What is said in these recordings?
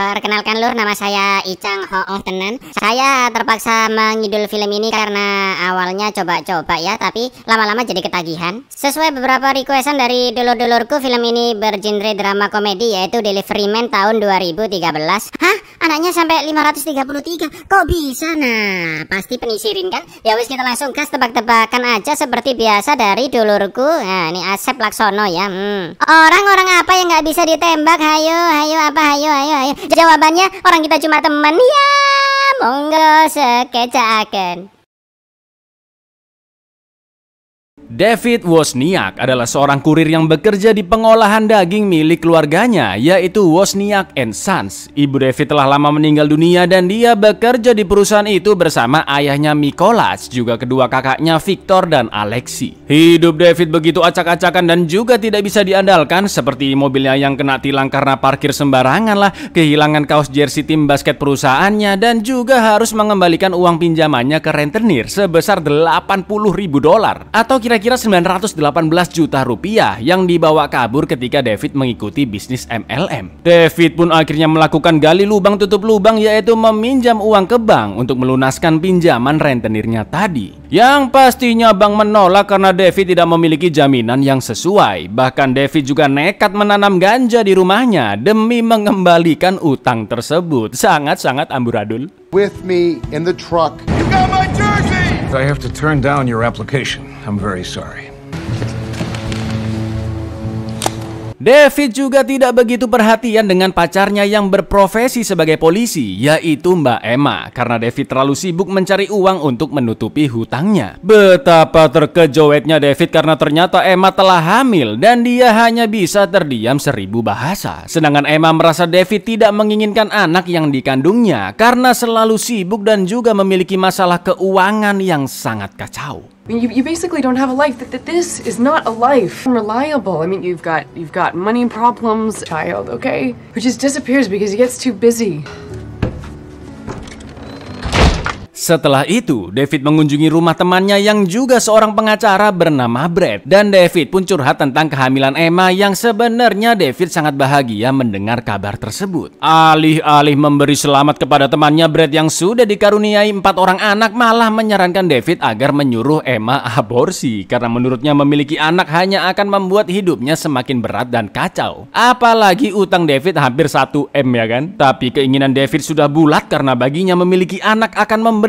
Perkenalkan lur nama saya Icang Hoong Tenan. Saya terpaksa mengidul film ini karena awalnya coba-coba ya, tapi lama-lama jadi ketagihan. Sesuai beberapa requestan dari dulur-dulurku, film ini bergenre drama komedi yaitu Deliveryman tahun 2013. Hah? Anaknya sampai 533. Kok bisa? Nah, pasti penisirin kan? Ya wis kita langsung gas tebak-tebakan aja seperti biasa dari dulurku. Nah, ini Asep Laksono ya. orang hmm. Orang-orang apa yang nggak bisa ditembak? Hayo, hayo apa hayo, hayo, hayo Jawabannya orang kita cuma temen ya monggo sekecakan David Wozniak adalah seorang kurir yang bekerja di pengolahan daging milik keluarganya, yaitu Wozniak and Sons. Ibu David telah lama meninggal dunia dan dia bekerja di perusahaan itu bersama ayahnya Mikolas, juga kedua kakaknya Victor dan Alexi. Hidup David begitu acak-acakan dan juga tidak bisa diandalkan, seperti mobilnya yang kena tilang karena parkir sembarangan lah, kehilangan kaos jersey tim basket perusahaannya, dan juga harus mengembalikan uang pinjamannya ke rentenir sebesar 80 ribu dolar atau kira-kira kira-kira 918 juta rupiah yang dibawa kabur ketika David mengikuti bisnis MLM. David pun akhirnya melakukan gali lubang tutup lubang yaitu meminjam uang ke bank untuk melunaskan pinjaman rentenirnya tadi. Yang pastinya bank menolak karena David tidak memiliki jaminan yang sesuai. Bahkan David juga nekat menanam ganja di rumahnya demi mengembalikan utang tersebut. Sangat-sangat amburadul. With me in the truck. I have to turn down your application. I'm very sorry. David juga tidak begitu perhatian dengan pacarnya yang berprofesi sebagai polisi, yaitu Mbak Emma, karena David terlalu sibuk mencari uang untuk menutupi hutangnya. Betapa terkejutnya David karena ternyata Emma telah hamil dan dia hanya bisa terdiam seribu bahasa. Sedangkan Emma merasa David tidak menginginkan anak yang dikandungnya karena selalu sibuk dan juga memiliki masalah keuangan yang sangat kacau. I mean, you, you basically don't have a life. That, that this is not a life. Unreliable. I mean, you've got you've got money problems, child, okay, Which just disappears because he gets too busy. Setelah itu, David mengunjungi rumah temannya yang juga seorang pengacara bernama Brad. Dan David pun curhat tentang kehamilan Emma yang sebenarnya David sangat bahagia mendengar kabar tersebut. Alih-alih memberi selamat kepada temannya Brad yang sudah dikaruniai empat orang anak malah menyarankan David agar menyuruh Emma aborsi. Karena menurutnya memiliki anak hanya akan membuat hidupnya semakin berat dan kacau. Apalagi utang David hampir 1M ya kan? Tapi keinginan David sudah bulat karena baginya memiliki anak akan memberi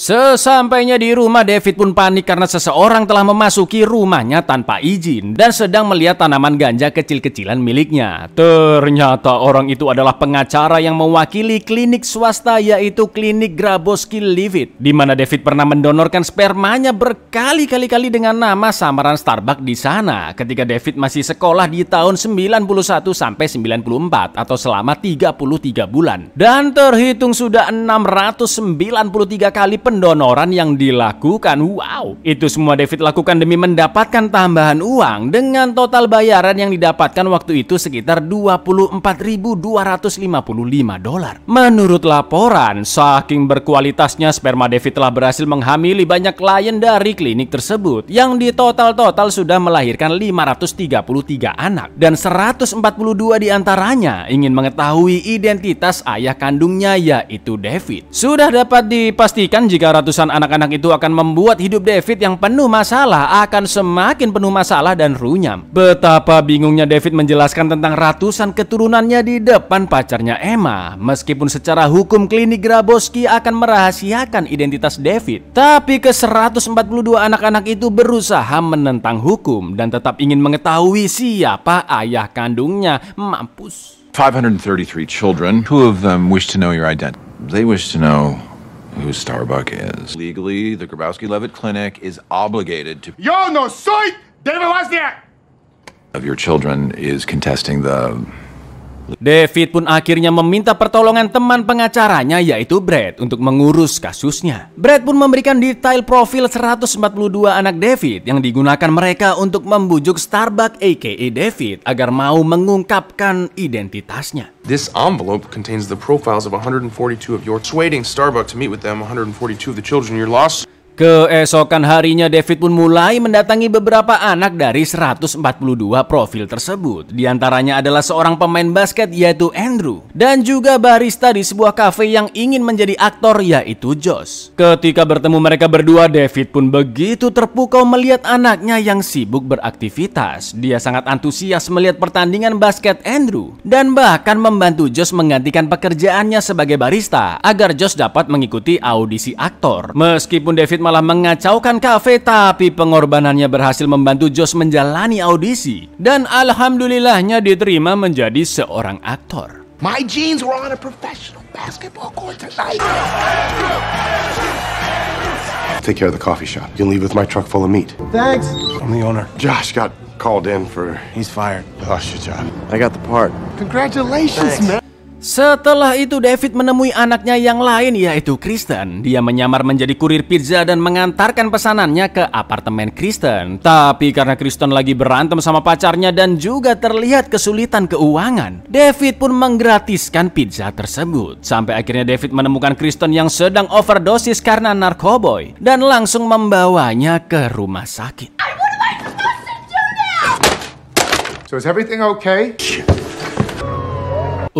Sesampainya di rumah, David pun panik karena seseorang telah memasuki rumahnya tanpa izin dan sedang melihat tanaman ganja kecil-kecilan miliknya. Ternyata orang itu adalah pengacara yang mewakili klinik swasta yaitu klinik Graboski Livit, di mana David pernah mendonorkan spermanya berkali-kali-kali dengan nama samaran Starbucks di sana ketika David masih sekolah di tahun 91 sampai 94 atau selama 33 bulan. Dan terhitung sudah 693 kali pendonoran yang dilakukan. Wow, itu semua David lakukan demi mendapatkan tambahan uang dengan total bayaran yang didapatkan waktu itu sekitar 24.255 dolar. Menurut laporan, saking berkualitasnya sperma David telah berhasil menghamili banyak klien dari klinik tersebut yang di total-total sudah melahirkan 533 anak dan 142 diantaranya ingin mengetahui identitas ayah kandungnya yaitu David. Sudah dapat dipastikan jika jika ratusan anak-anak itu akan membuat hidup David yang penuh masalah akan semakin penuh masalah dan runyam. Betapa bingungnya David menjelaskan tentang ratusan keturunannya di depan pacarnya Emma. Meskipun secara hukum klinik Grabowski akan merahasiakan identitas David, tapi ke-142 anak-anak itu berusaha menentang hukum dan tetap ingin mengetahui siapa ayah kandungnya. Mampus. 533 children, two of them wish to know your identity. They wish to know who Starbuck is. Legally, the Grabowski Levitt Clinic is obligated to. Yo no soy David Wozniak! Of your children is contesting the David pun akhirnya meminta pertolongan teman pengacaranya yaitu Brad untuk mengurus kasusnya. Brad pun memberikan detail profil 142 anak David yang digunakan mereka untuk membujuk Starbuck aka David agar mau mengungkapkan identitasnya. This envelope contains the profiles of 142 of your waiting Starbuck to meet with them 142 of the children you lost Keesokan harinya David pun mulai mendatangi beberapa anak dari 142 profil tersebut. Di antaranya adalah seorang pemain basket yaitu Andrew dan juga barista di sebuah kafe yang ingin menjadi aktor yaitu Josh. Ketika bertemu mereka berdua, David pun begitu terpukau melihat anaknya yang sibuk beraktivitas. Dia sangat antusias melihat pertandingan basket Andrew dan bahkan membantu Josh menggantikan pekerjaannya sebagai barista agar Josh dapat mengikuti audisi aktor. Meskipun David malah mengacaukan kafe tapi pengorbanannya berhasil membantu Josh menjalani audisi dan alhamdulillahnya diterima menjadi seorang aktor. My jeans were on a professional basketball court tonight. Take care of the coffee shop. You leave with my truck full of meat. Thanks. I'm the owner. Josh got called in for. He's fired. Lost oh, your job. I got the part. Congratulations, Thanks. man. Setelah itu David menemui anaknya yang lain yaitu Kristen. Dia menyamar menjadi kurir pizza dan mengantarkan pesanannya ke apartemen Kristen. Tapi karena Kristen lagi berantem sama pacarnya dan juga terlihat kesulitan keuangan, David pun menggratiskan pizza tersebut. Sampai akhirnya David menemukan Kristen yang sedang overdosis karena narkoboy dan langsung membawanya ke rumah sakit. So is everything okay?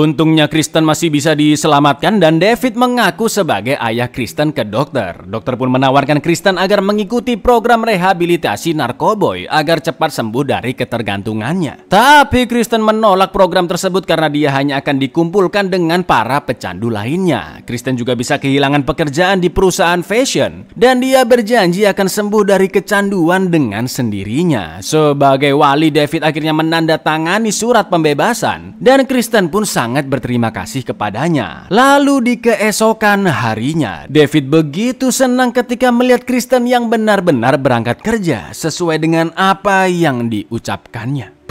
Untungnya Kristen masih bisa diselamatkan dan David mengaku sebagai ayah Kristen ke dokter. Dokter pun menawarkan Kristen agar mengikuti program rehabilitasi narkoboy agar cepat sembuh dari ketergantungannya. Tapi Kristen menolak program tersebut karena dia hanya akan dikumpulkan dengan para pecandu lainnya. Kristen juga bisa kehilangan pekerjaan di perusahaan fashion dan dia berjanji akan sembuh dari kecanduan dengan sendirinya. Sebagai wali David akhirnya menandatangani surat pembebasan dan Kristen pun sangat sangat berterima kasih kepadanya. Lalu di keesokan harinya, David begitu senang ketika melihat Kristen yang benar-benar berangkat kerja sesuai dengan apa yang diucapkannya.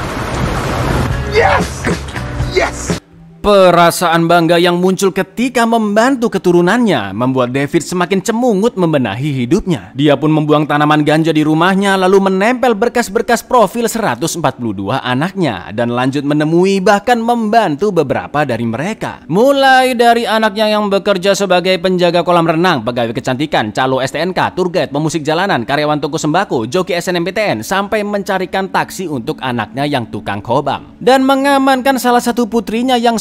Yes! Perasaan bangga yang muncul ketika membantu keturunannya membuat David semakin cemungut membenahi hidupnya. Dia pun membuang tanaman ganja di rumahnya lalu menempel berkas-berkas profil 142 anaknya dan lanjut menemui bahkan membantu beberapa dari mereka. Mulai dari anaknya yang bekerja sebagai penjaga kolam renang, pegawai kecantikan, calo STNK, tour guide, pemusik jalanan, karyawan toko sembako, joki SNMPTN sampai mencarikan taksi untuk anaknya yang tukang kobam dan mengamankan salah satu putrinya yang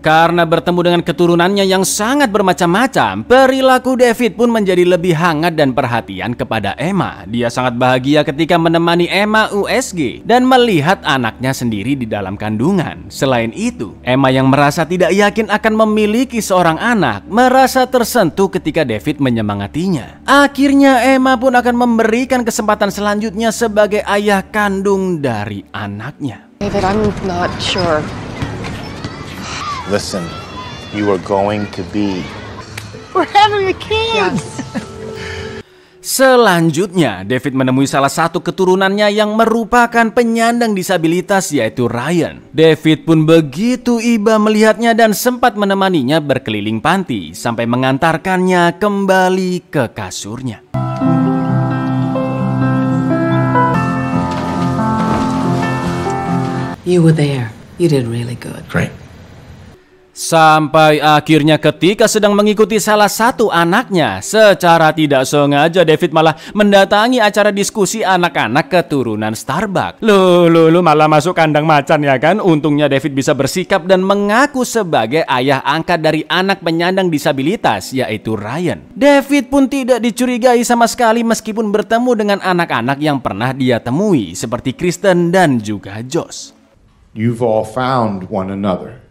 Karena bertemu dengan keturunannya yang sangat bermacam-macam, perilaku David pun menjadi lebih hangat dan perhatian kepada Emma. Dia sangat bahagia ketika menemani Emma USG dan melihat anaknya sendiri di dalam kandungan. Selain itu, Emma yang merasa tidak yakin akan memiliki seorang anak, merasa tersentuh ketika David menyemangatinya. Akhirnya Emma pun akan memberikan kesempatan selanjutnya sebagai ayah kandung dari anaknya. David, I'm not sure Listen, you are going to be. We're having a kid. Selanjutnya, David menemui salah satu keturunannya yang merupakan penyandang disabilitas yaitu Ryan. David pun begitu iba melihatnya dan sempat menemaninya berkeliling panti sampai mengantarkannya kembali ke kasurnya. You were there. You did really good. Great. Sampai akhirnya ketika sedang mengikuti salah satu anaknya, secara tidak sengaja David malah mendatangi acara diskusi anak-anak keturunan Starbucks. Loh, lu, malah masuk kandang macan ya kan? Untungnya David bisa bersikap dan mengaku sebagai ayah angkat dari anak penyandang disabilitas, yaitu Ryan. David pun tidak dicurigai sama sekali meskipun bertemu dengan anak-anak yang pernah dia temui, seperti Kristen dan juga Josh. You've all found one another.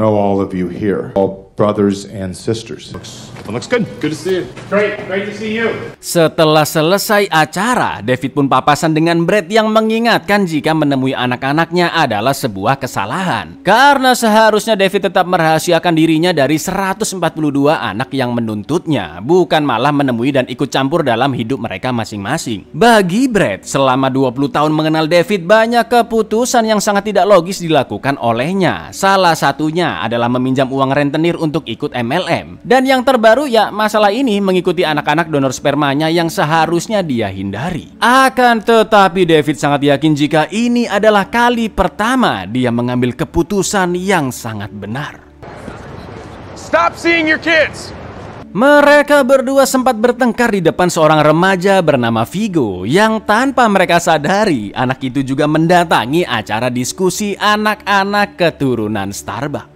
know all of you here. brothers and sisters. Looks, looks good. Good to see you. Great, great to see you. Setelah selesai acara, David pun papasan dengan Brett yang mengingatkan jika menemui anak-anaknya adalah sebuah kesalahan. Karena seharusnya David tetap merahasiakan dirinya dari 142 anak yang menuntutnya, bukan malah menemui dan ikut campur dalam hidup mereka masing-masing. Bagi Brett selama 20 tahun mengenal David, banyak keputusan yang sangat tidak logis dilakukan olehnya. Salah satunya adalah meminjam uang rentenir untuk untuk ikut MLM. Dan yang terbaru ya masalah ini mengikuti anak-anak donor spermanya yang seharusnya dia hindari. Akan tetapi David sangat yakin jika ini adalah kali pertama dia mengambil keputusan yang sangat benar. Stop seeing your kids. Mereka berdua sempat bertengkar di depan seorang remaja bernama Vigo yang tanpa mereka sadari anak itu juga mendatangi acara diskusi anak-anak keturunan Starbucks.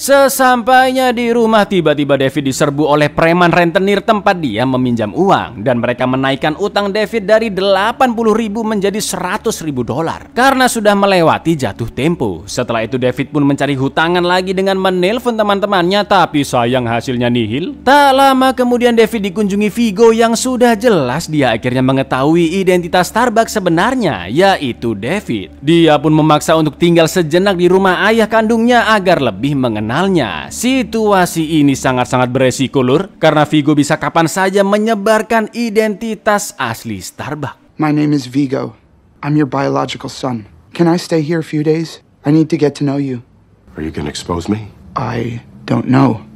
Sesampainya di rumah, tiba-tiba David diserbu oleh preman rentenir tempat dia meminjam uang dan mereka menaikkan utang David dari 80 ribu menjadi 100 ribu dolar karena sudah melewati jatuh tempo. Setelah itu David pun mencari hutangan lagi dengan menelpon teman-temannya tapi sayang hasilnya nihil. Tak lama kemudian David dikunjungi Vigo yang sudah jelas dia akhirnya mengetahui identitas Starbucks sebenarnya yaitu David. Dia pun memaksa untuk tinggal sejenak di rumah ayah kandungnya agar lebih mengenal mengenalnya. Situasi ini sangat-sangat beresiko lur, karena Vigo bisa kapan saja menyebarkan identitas asli Starbuck. My name is Vigo. I'm your biological son. Can I stay here a few days? I need to get to know you. Are you gonna expose me? I don't know.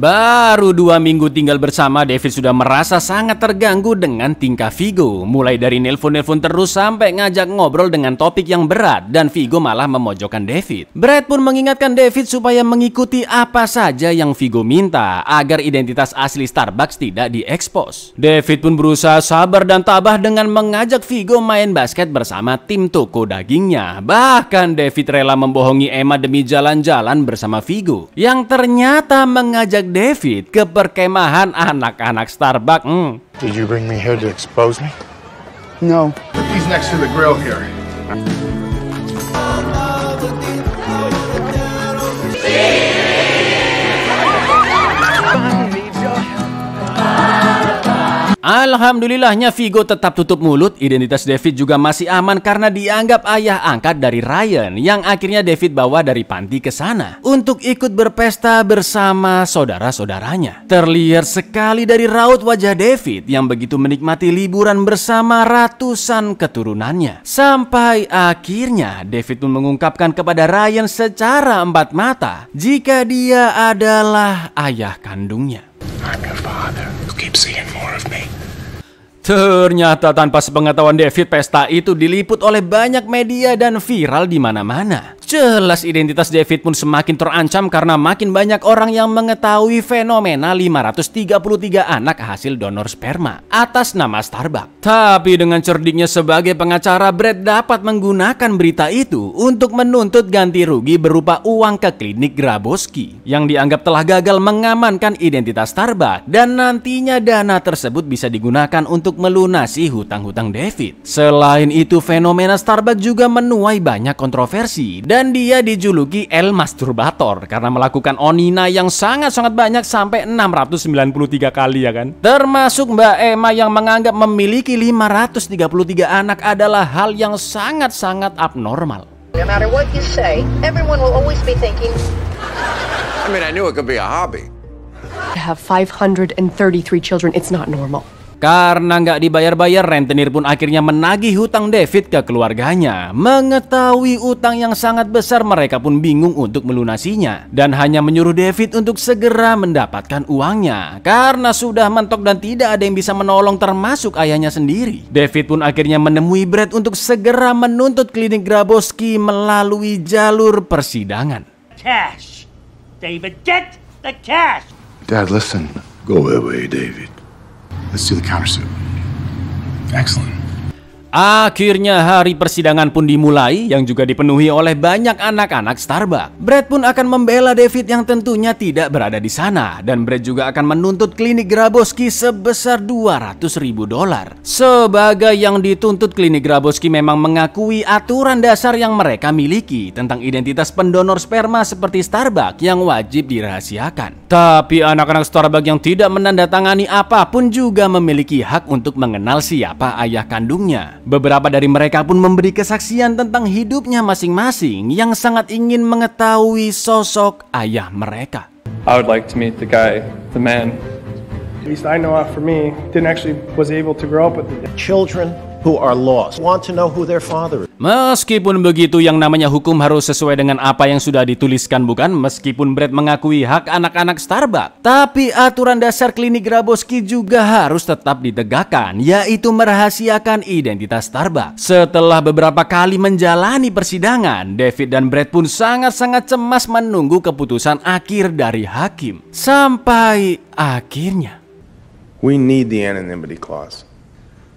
Baru dua minggu tinggal bersama, David sudah merasa sangat terganggu dengan tingkah Vigo. Mulai dari nelpon-nelpon terus sampai ngajak ngobrol dengan topik yang berat dan Vigo malah memojokkan David. Brad pun mengingatkan David supaya mengikuti apa saja yang Vigo minta agar identitas asli Starbucks tidak diekspos. David pun berusaha sabar dan tabah dengan mengajak Vigo main basket bersama tim toko dagingnya. Bahkan David rela membohongi Emma demi jalan-jalan bersama Vigo yang ternyata mengajak David ke perkemahan anak-anak Starbucks. Hmm. Did you bring me here to expose me? No. He's next to the grill here. Alhamdulillahnya Vigo tetap tutup mulut, identitas David juga masih aman karena dianggap ayah angkat dari Ryan yang akhirnya David bawa dari panti ke sana untuk ikut berpesta bersama saudara-saudaranya. Terlihat sekali dari raut wajah David yang begitu menikmati liburan bersama ratusan keturunannya. Sampai akhirnya David pun mengungkapkan kepada Ryan secara empat mata jika dia adalah ayah kandungnya. Ternyata tanpa sepengetahuan David, pesta itu diliput oleh banyak media dan viral di mana-mana. Jelas identitas David pun semakin terancam karena makin banyak orang yang mengetahui fenomena 533 anak hasil donor sperma atas nama Starbuck. Tapi dengan cerdiknya sebagai pengacara, Brad dapat menggunakan berita itu untuk menuntut ganti rugi berupa uang ke klinik Grabowski yang dianggap telah gagal mengamankan identitas Starbuck dan nantinya dana tersebut bisa digunakan untuk melunasi hutang-hutang David. Selain itu, fenomena Starbuck juga menuai banyak kontroversi dan dan dia dijuluki El Masturbator karena melakukan onina yang sangat-sangat banyak sampai 693 kali ya kan. Termasuk Mbak Emma yang menganggap memiliki 533 anak adalah hal yang sangat-sangat abnormal. No matter what you say, everyone will always be thinking I mean, I knew it could be a hobby. To have 533 children, it's not normal. Karena nggak dibayar-bayar, rentenir pun akhirnya menagih hutang David ke keluarganya. Mengetahui utang yang sangat besar, mereka pun bingung untuk melunasinya. Dan hanya menyuruh David untuk segera mendapatkan uangnya. Karena sudah mentok dan tidak ada yang bisa menolong termasuk ayahnya sendiri. David pun akhirnya menemui Brad untuk segera menuntut klinik Grabowski melalui jalur persidangan. Cash! David, get the cash! Dad, listen. Go away, David. Let's do the countersuit. Excellent. Akhirnya hari persidangan pun dimulai yang juga dipenuhi oleh banyak anak-anak Starbucks. Brad pun akan membela David yang tentunya tidak berada di sana dan Brad juga akan menuntut klinik Grabowski sebesar 200 ribu dolar. Sebagai yang dituntut klinik Grabowski memang mengakui aturan dasar yang mereka miliki tentang identitas pendonor sperma seperti Starbucks yang wajib dirahasiakan. Tapi anak-anak Starbucks yang tidak menandatangani apapun juga memiliki hak untuk mengenal siapa ayah kandungnya. Beberapa dari mereka pun memberi kesaksian tentang hidupnya masing-masing yang sangat ingin mengetahui sosok ayah mereka. I would like to meet the guy, the man. At least I know for me, didn't actually was able to grow up with the children who are lost want to know who their father is. Meskipun begitu yang namanya hukum harus sesuai dengan apa yang sudah dituliskan bukan meskipun Brett mengakui hak anak-anak Starbucks tapi aturan dasar klinik Grabowski juga harus tetap ditegakkan yaitu merahasiakan identitas Starbucks. Setelah beberapa kali menjalani persidangan David dan Brett pun sangat-sangat cemas menunggu keputusan akhir dari hakim sampai akhirnya We need the anonymity clause.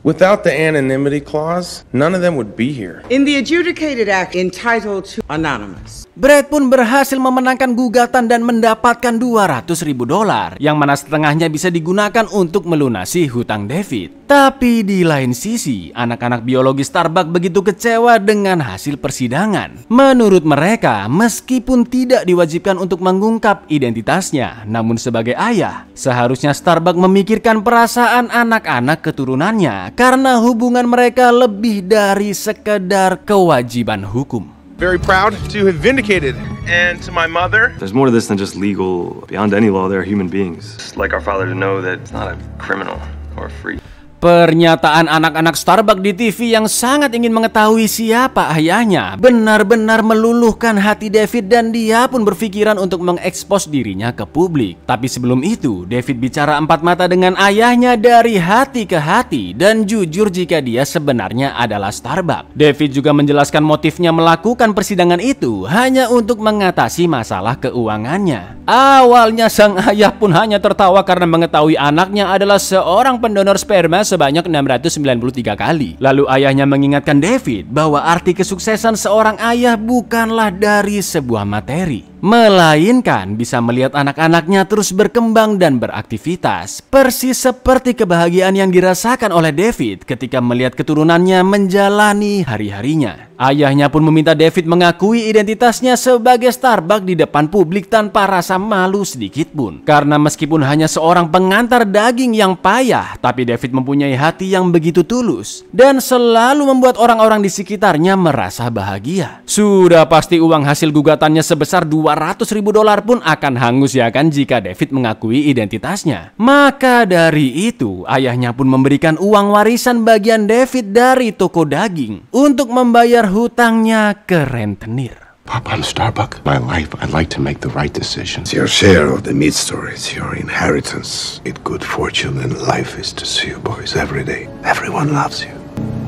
Without the anonymity clause, none of them would be here. In the adjudicated act entitled to anonymous. Brad pun berhasil memenangkan gugatan dan mendapatkan 200 ribu dolar, yang mana setengahnya bisa digunakan untuk melunasi hutang David. Tapi di lain sisi, anak-anak biologi Starbuck begitu kecewa dengan hasil persidangan. Menurut mereka, meskipun tidak diwajibkan untuk mengungkap identitasnya, namun sebagai ayah, seharusnya Starbuck memikirkan perasaan anak-anak keturunannya karena hubungan mereka lebih dari sekedar kewajiban hukum. Very proud to have vindicated and to my mother. There's more to this than just legal. Beyond any law, they're human beings. It's like our father to know that it's not a criminal or a freak. Pernyataan anak-anak Starbucks di TV yang sangat ingin mengetahui siapa ayahnya benar-benar meluluhkan hati David dan dia pun berpikiran untuk mengekspos dirinya ke publik. Tapi sebelum itu, David bicara empat mata dengan ayahnya dari hati ke hati dan jujur jika dia sebenarnya adalah Starbucks. David juga menjelaskan motifnya melakukan persidangan itu hanya untuk mengatasi masalah keuangannya. Awalnya sang ayah pun hanya tertawa karena mengetahui anaknya adalah seorang pendonor sperma sebanyak 693 kali. Lalu ayahnya mengingatkan David bahwa arti kesuksesan seorang ayah bukanlah dari sebuah materi, melainkan bisa melihat anak-anaknya terus berkembang dan beraktivitas. Persis seperti kebahagiaan yang dirasakan oleh David ketika melihat keturunannya menjalani hari-harinya. Ayahnya pun meminta David mengakui identitasnya sebagai Starbuck di depan publik tanpa rasa malu sedikit pun. Karena meskipun hanya seorang pengantar daging yang payah, tapi David mempunyai hati yang begitu tulus dan selalu membuat orang-orang di sekitarnya merasa bahagia. Sudah pasti uang hasil gugatannya sebesar 2 200 ribu dolar pun akan hangus ya kan jika David mengakui identitasnya. Maka dari itu, ayahnya pun memberikan uang warisan bagian David dari toko daging untuk membayar hutangnya ke rentenir. Pop, I'm Starbuck. My life, I'd like to make the right decisions. Your share of the meat store is your inheritance. It good fortune and life is to see you boys every day. Everyone loves you.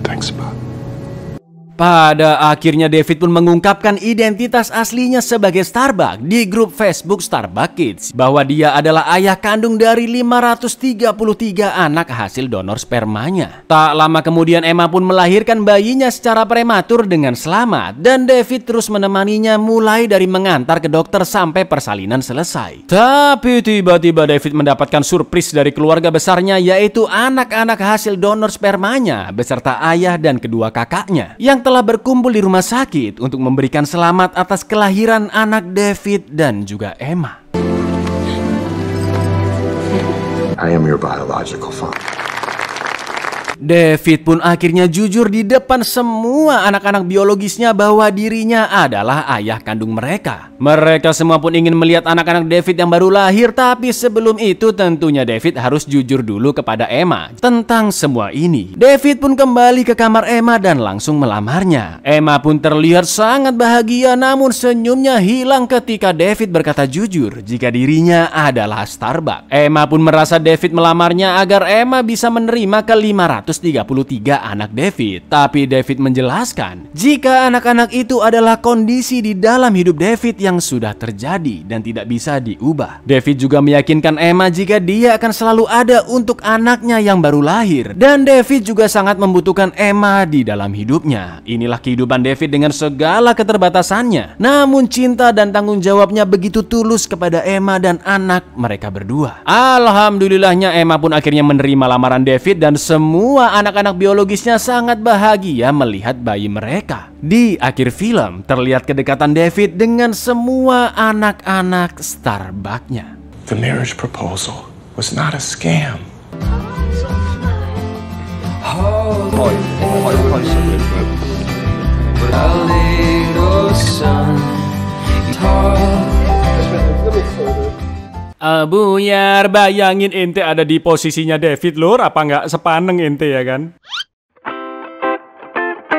Thanks, Pop. Pada akhirnya David pun mengungkapkan identitas aslinya sebagai Starbuck di grup Facebook Starbuck Kids bahwa dia adalah ayah kandung dari 533 anak hasil donor spermanya. Tak lama kemudian Emma pun melahirkan bayinya secara prematur dengan selamat dan David terus menemaninya mulai dari mengantar ke dokter sampai persalinan selesai. Tapi tiba-tiba David mendapatkan surprise dari keluarga besarnya yaitu anak-anak hasil donor spermanya beserta ayah dan kedua kakaknya yang telah berkumpul di rumah sakit untuk memberikan selamat atas kelahiran anak David dan juga Emma. I am your biological father. David pun akhirnya jujur di depan semua anak-anak biologisnya bahwa dirinya adalah ayah kandung mereka. Mereka semua pun ingin melihat anak-anak David yang baru lahir, tapi sebelum itu tentunya David harus jujur dulu kepada Emma tentang semua ini. David pun kembali ke kamar Emma dan langsung melamarnya. Emma pun terlihat sangat bahagia namun senyumnya hilang ketika David berkata jujur jika dirinya adalah Starbuck. Emma pun merasa David melamarnya agar Emma bisa menerima kelima 500 133 anak David. Tapi David menjelaskan, jika anak-anak itu adalah kondisi di dalam hidup David yang sudah terjadi dan tidak bisa diubah. David juga meyakinkan Emma jika dia akan selalu ada untuk anaknya yang baru lahir. Dan David juga sangat membutuhkan Emma di dalam hidupnya. Inilah kehidupan David dengan segala keterbatasannya. Namun cinta dan tanggung jawabnya begitu tulus kepada Emma dan anak mereka berdua. Alhamdulillahnya Emma pun akhirnya menerima lamaran David dan semua semua anak-anak biologisnya sangat bahagia melihat bayi mereka. Di akhir film, terlihat kedekatan David dengan semua anak-anak Starbucknya. The marriage proposal was not a scam. Oh, Abu eh, Yar, bayangin ente ada di posisinya David Lur, apa nggak sepaneng ente ya kan?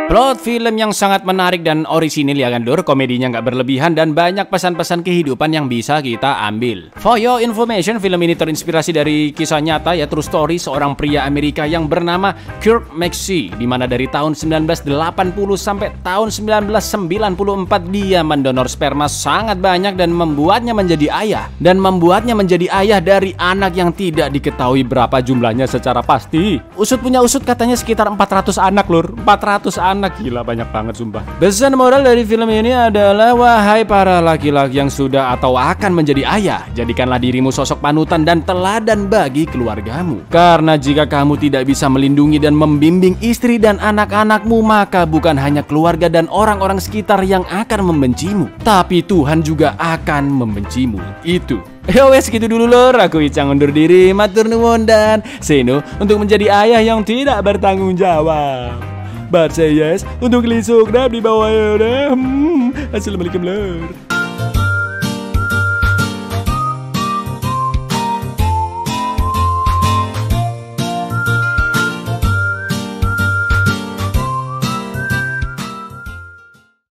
Plot film yang sangat menarik dan orisinil ya kan Komedinya nggak berlebihan dan banyak pesan-pesan kehidupan yang bisa kita ambil For your information, film ini terinspirasi dari kisah nyata ya True story seorang pria Amerika yang bernama Kirk Maxey Dimana dari tahun 1980 sampai tahun 1994 dia mendonor sperma sangat banyak dan membuatnya menjadi ayah Dan membuatnya menjadi ayah dari anak yang tidak diketahui berapa jumlahnya secara pasti Usut punya usut katanya sekitar 400 anak lur 400 anak karena gila banyak banget sumpah. Pesan moral dari film ini adalah wahai para laki-laki yang sudah atau akan menjadi ayah, jadikanlah dirimu sosok panutan dan teladan bagi keluargamu. Karena jika kamu tidak bisa melindungi dan membimbing istri dan anak-anakmu, maka bukan hanya keluarga dan orang-orang sekitar yang akan membencimu, tapi Tuhan juga akan membencimu. Itu Yo ya wes gitu dulu lor, aku Icang undur diri, matur nuwun dan Seno untuk menjadi ayah yang tidak bertanggung jawab yes untuk Lee Suknap di bawah ya udah. Hmm. Assalamualaikum lor.